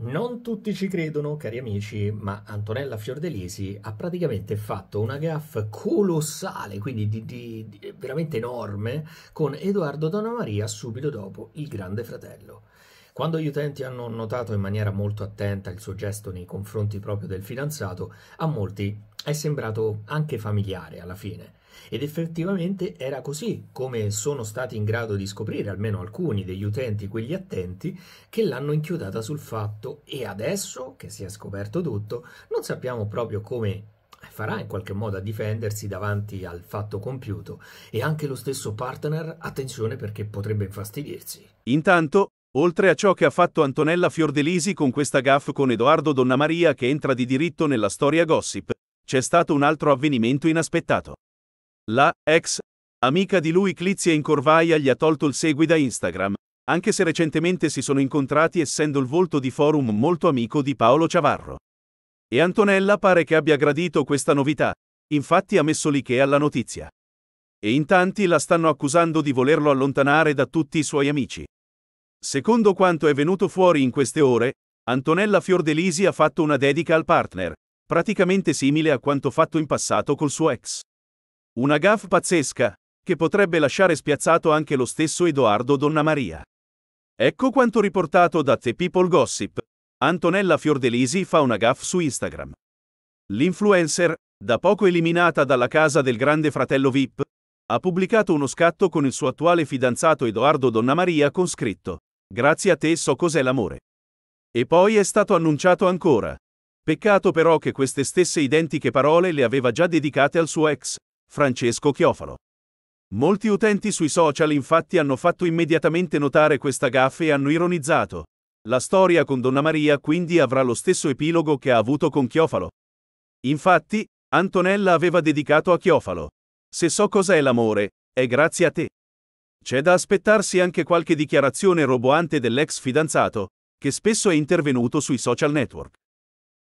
Non tutti ci credono, cari amici, ma Antonella Fiordelisi ha praticamente fatto una gaffa colossale, quindi di, di, di, veramente enorme, con Edoardo Donamaria subito dopo Il Grande Fratello. Quando gli utenti hanno notato in maniera molto attenta il suo gesto nei confronti proprio del fidanzato, a molti è sembrato anche familiare alla fine. Ed effettivamente era così, come sono stati in grado di scoprire almeno alcuni degli utenti, quelli attenti, che l'hanno inchiodata sul fatto e adesso che si è scoperto tutto, non sappiamo proprio come farà in qualche modo a difendersi davanti al fatto compiuto e anche lo stesso partner, attenzione perché potrebbe infastidirsi. Intanto, oltre a ciò che ha fatto Antonella Fiordelisi con questa gaffe con Edoardo Donna Maria che entra di diritto nella storia gossip, c'è stato un altro avvenimento inaspettato. La ex amica di lui Clizia Incorvaia gli ha tolto il segui da Instagram, anche se recentemente si sono incontrati essendo il volto di forum molto amico di Paolo Ciavarro. E Antonella pare che abbia gradito questa novità, infatti ha messo liché alla notizia. E in tanti la stanno accusando di volerlo allontanare da tutti i suoi amici. Secondo quanto è venuto fuori in queste ore, Antonella Fiordelisi ha fatto una dedica al partner, praticamente simile a quanto fatto in passato col suo ex. Una gaff pazzesca, che potrebbe lasciare spiazzato anche lo stesso Edoardo Donnamaria. Ecco quanto riportato da The People Gossip. Antonella Fiordelisi fa una gaff su Instagram. L'influencer, da poco eliminata dalla casa del grande fratello VIP, ha pubblicato uno scatto con il suo attuale fidanzato Edoardo Donnamaria con scritto Grazie a te so cos'è l'amore. E poi è stato annunciato ancora. Peccato però che queste stesse identiche parole le aveva già dedicate al suo ex, Francesco Chiofalo. Molti utenti sui social infatti hanno fatto immediatamente notare questa gaffe e hanno ironizzato. La storia con Donna Maria quindi avrà lo stesso epilogo che ha avuto con Chiofalo. Infatti, Antonella aveva dedicato a Chiofalo. Se so cos'è l'amore, è grazie a te. C'è da aspettarsi anche qualche dichiarazione roboante dell'ex fidanzato, che spesso è intervenuto sui social network.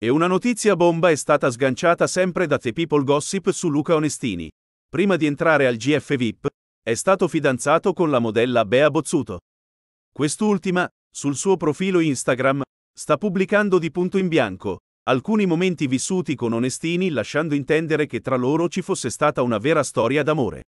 E una notizia bomba è stata sganciata sempre da The People Gossip su Luca Onestini. Prima di entrare al GF VIP, è stato fidanzato con la modella Bea Bozzuto. Quest'ultima, sul suo profilo Instagram, sta pubblicando di punto in bianco alcuni momenti vissuti con Onestini lasciando intendere che tra loro ci fosse stata una vera storia d'amore.